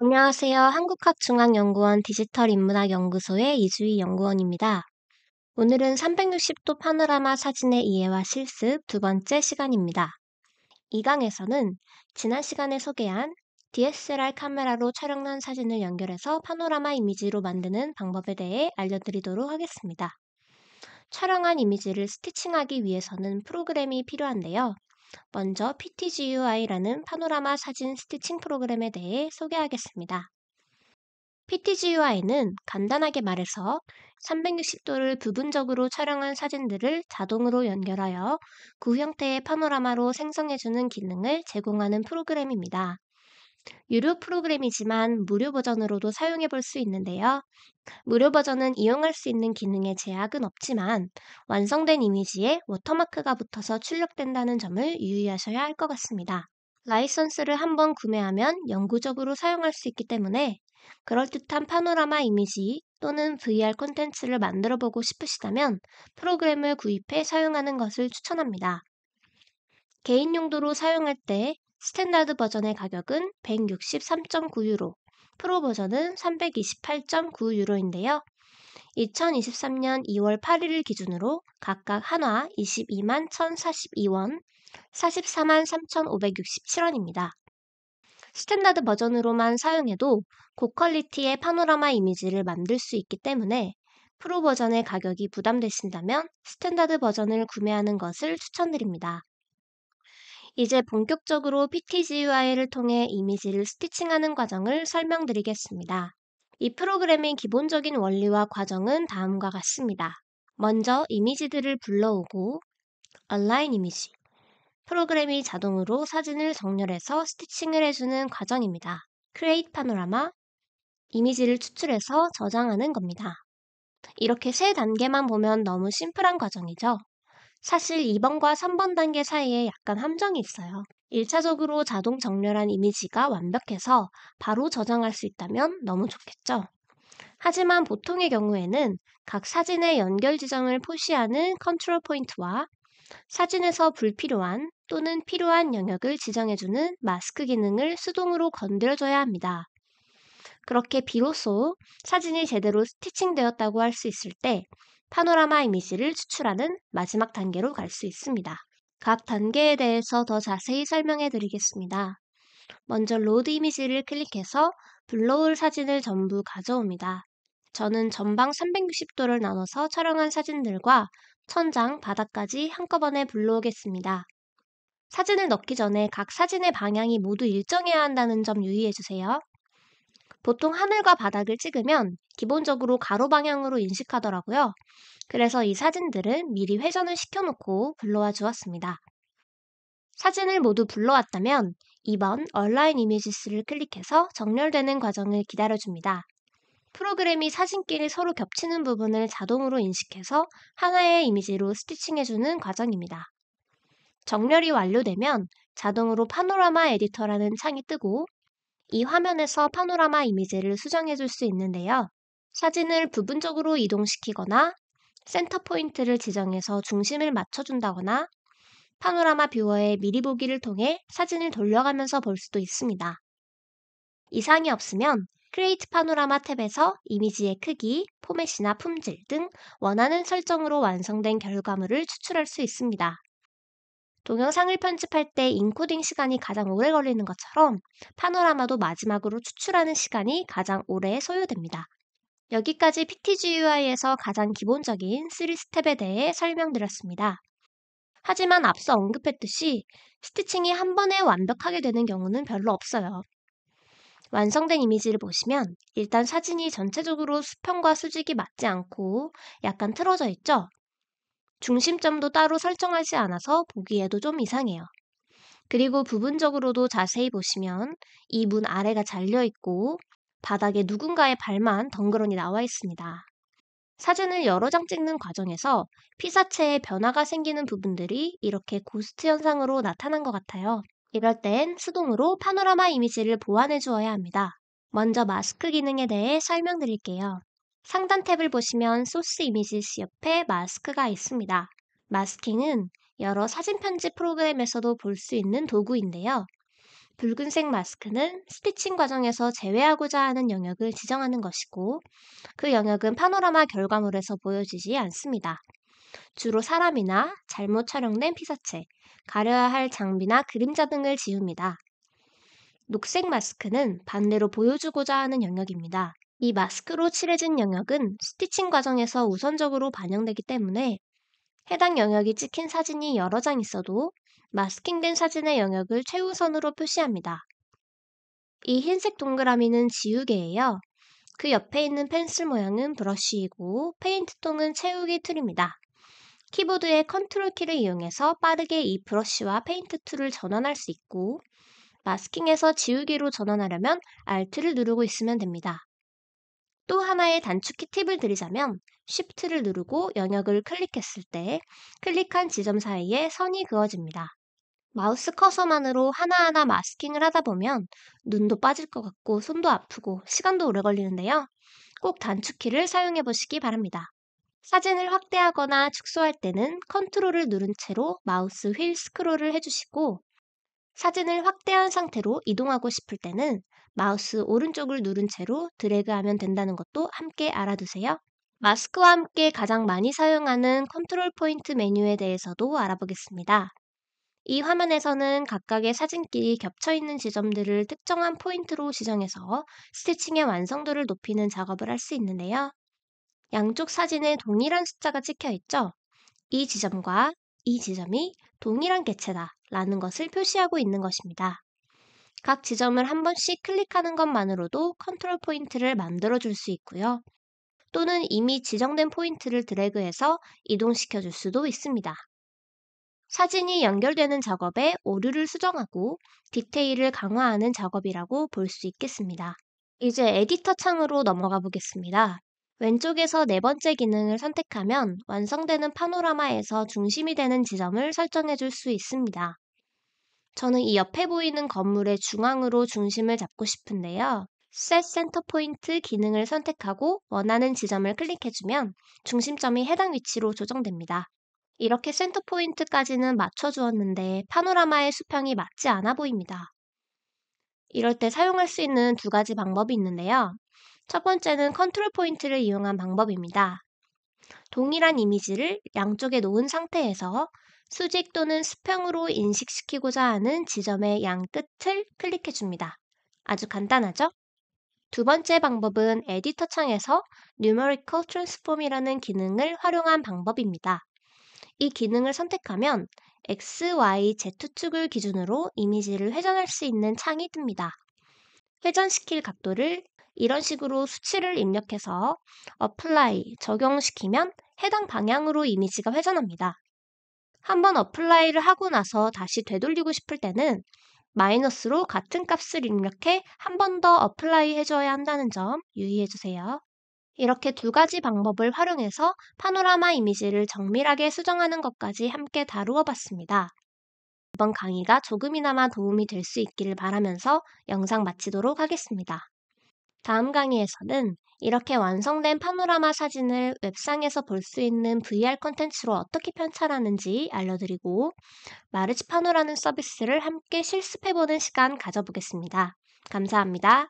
안녕하세요. 한국학중앙연구원 디지털인문학연구소의 이주희 연구원입니다. 오늘은 360도 파노라마 사진의 이해와 실습 두 번째 시간입니다. 이 강에서는 지난 시간에 소개한 DSLR 카메라로 촬영한 사진을 연결해서 파노라마 이미지로 만드는 방법에 대해 알려드리도록 하겠습니다. 촬영한 이미지를 스티칭하기 위해서는 프로그램이 필요한데요. 먼저 PTGUI라는 파노라마 사진 스티칭 프로그램에 대해 소개하겠습니다. PTGUI는 간단하게 말해서 360도를 부분적으로 촬영한 사진들을 자동으로 연결하여 구 그 형태의 파노라마로 생성해주는 기능을 제공하는 프로그램입니다. 유료 프로그램이지만 무료 버전으로도 사용해 볼 수 있는데요. 무료 버전은 이용할 수 있는 기능에 제약은 없지만 완성된 이미지에 워터마크가 붙어서 출력된다는 점을 유의하셔야 할 것 같습니다. 라이선스를 한번 구매하면 영구적으로 사용할 수 있기 때문에 그럴듯한 파노라마 이미지 또는 VR 콘텐츠를 만들어 보고 싶으시다면 프로그램을 구입해 사용하는 것을 추천합니다. 개인 용도로 사용할 때 스탠다드 버전의 가격은 163.9유로, 프로 버전은 328.9유로인데요. 2023년 2월 8일을 기준으로 각각 한화 22만 1,042원, 44만 3,567원입니다. 스탠다드 버전으로만 사용해도 고퀄리티의 파노라마 이미지를 만들 수 있기 때문에 프로 버전의 가격이 부담되신다면 스탠다드 버전을 구매하는 것을 추천드립니다. 이제 본격적으로 PTGUI를 통해 이미지를 스티칭하는 과정을 설명드리겠습니다. 이 프로그램의 기본적인 원리와 과정은 다음과 같습니다. 먼저 이미지들을 불러오고 Align 이미지 프로그램이 자동으로 사진을 정렬해서 스티칭을 해주는 과정입니다. Create 파노라마 이미지를 추출해서 저장하는 겁니다. 이렇게 세 단계만 보면 너무 심플한 과정이죠. 사실 2번과 3번 단계 사이에 약간 함정이 있어요. 1차적으로 자동 정렬한 이미지가 완벽해서 바로 저장할 수 있다면 너무 좋겠죠. 하지만 보통의 경우에는 각 사진의 연결 지점을 표시하는 컨트롤 포인트와 사진에서 불필요한 또는 필요한 영역을 지정해주는 마스크 기능을 수동으로 건드려줘야 합니다. 그렇게 비로소 사진이 제대로 스티칭되었다고 할 수 있을 때 파노라마 이미지를 추출하는 마지막 단계로 갈 수 있습니다. 각 단계에 대해서 더 자세히 설명해 드리겠습니다. 먼저 로드 이미지를 클릭해서 블러올 사진을 전부 가져옵니다. 저는 전방 360도를 나눠서 촬영한 사진들과 천장, 바닥까지 한꺼번에 불러오겠습니다. 사진을 넣기 전에 각 사진의 방향이 모두 일정해야 한다는 점 유의해주세요. 보통 하늘과 바닥을 찍으면 기본적으로 가로 방향으로 인식하더라고요. 그래서 이사진들은 미리 회전을 시켜놓고 불러와 주었습니다. 사진을 모두 불러왔다면 2번 얼라인 이미지스를 클릭해서 정렬되는 과정을 기다려줍니다. 프로그램이 사진끼리 서로 겹치는 부분을 자동으로 인식해서 하나의 이미지로 스티칭해주는 과정입니다. 정렬이 완료되면 자동으로 파노라마 에디터라는 창이 뜨고 이 화면에서 파노라마 이미지를 수정해 줄수 있는데요. 사진을 부분적으로 이동시키거나 센터 포인트를 지정해서 중심을 맞춰준다거나 파노라마 뷰어의 미리 보기를 통해 사진을 돌려가면서 볼 수도 있습니다. 이상이 없으면 크레이트 파노라마 탭에서 이미지의 크기, 포맷이나 품질 등 원하는 설정으로 완성된 결과물을 추출할 수 있습니다. 동영상을 편집할 때 인코딩 시간이 가장 오래 걸리는 것처럼 파노라마도 마지막으로 추출하는 시간이 가장 오래 소요됩니다. 여기까지 PTGUI에서 가장 기본적인 3스텝에 대해 설명드렸습니다. 하지만 앞서 언급했듯이 스티칭이 한 번에 완벽하게 되는 경우는 별로 없어요. 완성된 이미지를 보시면 일단 사진이 전체적으로 수평과 수직이 맞지 않고 약간 틀어져 있죠? 중심점도 따로 설정하지 않아서 보기에도 좀 이상해요. 그리고 부분적으로도 자세히 보시면 이 문 아래가 잘려 있고 바닥에 누군가의 발만 덩그러니 나와 있습니다. 사진을 여러 장 찍는 과정에서 피사체에 변화가 생기는 부분들이 이렇게 고스트 현상으로 나타난 것 같아요. 이럴 땐 수동으로 파노라마 이미지를 보완해 주어야 합니다. 먼저 마스크 기능에 대해 설명드릴게요. 상단 탭을 보시면 소스 이미지스 옆에 마스크가 있습니다. 마스킹은 여러 사진 편집 프로그램에서도 볼 수 있는 도구인데요. 붉은색 마스크는 스티칭 과정에서 제외하고자 하는 영역을 지정하는 것이고 그 영역은 파노라마 결과물에서 보여지지 않습니다. 주로 사람이나 잘못 촬영된 피사체, 가려야 할 장비나 그림자 등을 지웁니다. 녹색 마스크는 반대로 보여주고자 하는 영역입니다. 이 마스크로 칠해진 영역은 스티칭 과정에서 우선적으로 반영되기 때문에 해당 영역이 찍힌 사진이 여러 장 있어도 마스킹된 사진의 영역을 최우선으로 표시합니다. 이 흰색 동그라미는 지우개예요. 그 옆에 있는 펜슬 모양은 브러쉬이고 페인트 통은 채우기 툴입니다. 키보드의 컨트롤 키를 이용해서 빠르게 이 브러쉬와 페인트 툴을 전환할 수 있고 마스킹에서 지우개로 전환하려면 Alt를 누르고 있으면 됩니다. 또 하나의 단축키 팁을 드리자면 Shift를 누르고 영역을 클릭했을 때 클릭한 지점 사이에 선이 그어집니다. 마우스 커서만으로 하나하나 마스킹을 하다 보면 눈도 빠질 것 같고 손도 아프고 시간도 오래 걸리는데요. 꼭 단축키를 사용해 보시기 바랍니다. 사진을 확대하거나 축소할 때는 컨트롤을 누른 채로 마우스 휠 스크롤을 해주시고 사진을 확대한 상태로 이동하고 싶을 때는 마우스 오른쪽을 누른 채로 드래그하면 된다는 것도 함께 알아두세요. 마스크와 함께 가장 많이 사용하는 컨트롤 포인트 메뉴에 대해서도 알아보겠습니다. 이 화면에서는 각각의 사진끼리 겹쳐 있는 지점들을 특정한 포인트로 지정해서 스티칭의 완성도를 높이는 작업을 할 수 있는데요. 양쪽 사진에 동일한 숫자가 찍혀 있죠? 이 지점과 이 지점이 동일한 개체다 라는 것을 표시하고 있는 것입니다. 각 지점을 한 번씩 클릭하는 것만으로도 컨트롤 포인트를 만들어 줄 수 있고요. 또는 이미 지정된 포인트를 드래그해서 이동시켜 줄 수도 있습니다. 사진이 연결되는 작업에 오류를 수정하고 디테일을 강화하는 작업이라고 볼 수 있겠습니다. 이제 에디터 창으로 넘어가 보겠습니다. 왼쪽에서 네 번째 기능을 선택하면 완성되는 파노라마에서 중심이 되는 지점을 설정해 줄 수 있습니다. 저는 이 옆에 보이는 건물의 중앙으로 중심을 잡고 싶은데요. 셋 센터 포인트 기능을 선택하고 원하는 지점을 클릭해주면 중심점이 해당 위치로 조정됩니다. 이렇게 센터 포인트까지는 맞춰주었는데 파노라마의 수평이 맞지 않아 보입니다. 이럴 때 사용할 수 있는 두 가지 방법이 있는데요. 첫 번째는 컨트롤 포인트를 이용한 방법입니다. 동일한 이미지를 양쪽에 놓은 상태에서 수직 또는 수평으로 인식시키고자 하는 지점의 양 끝을 클릭해 줍니다. 아주 간단하죠? 두 번째 방법은 에디터 창에서 Numerical Transform이라는 기능을 활용한 방법입니다. 이 기능을 선택하면 X, Y, Z축을 기준으로 이미지를 회전할 수 있는 창이 뜹니다. 회전시킬 각도를 이런 식으로 수치를 입력해서 apply 적용시키면 해당 방향으로 이미지가 회전합니다. 한번 어플라이를 하고 나서 다시 되돌리고 싶을 때는 마이너스로 같은 값을 입력해 한 번 더 어플라이 해줘야 한다는 점 유의해 주세요. 이렇게 두 가지 방법을 활용해서 파노라마 이미지를 정밀하게 수정하는 것까지 함께 다루어 봤습니다. 이번 강의가 조금이나마 도움이 될 수 있기를 바라면서 영상 마치도록 하겠습니다. 다음 강의에서는 이렇게 완성된 파노라마 사진을 웹상에서 볼 수 있는 VR 콘텐츠로 어떻게 편찬하는지 알려드리고 마르치파노라는 서비스를 함께 실습해보는 시간 가져보겠습니다. 감사합니다.